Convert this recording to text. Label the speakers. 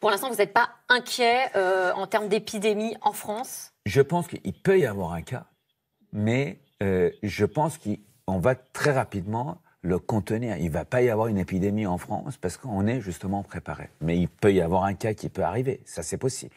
Speaker 1: Pour l'instant, vous n'êtes pas inquiet euh, en termes d'épidémie en France
Speaker 2: Je pense qu'il peut y avoir un cas, mais euh, je pense qu'on va très rapidement le contenir. Il ne va pas y avoir une épidémie en France parce qu'on est justement préparé. Mais il peut y avoir un cas qui peut arriver, ça c'est possible.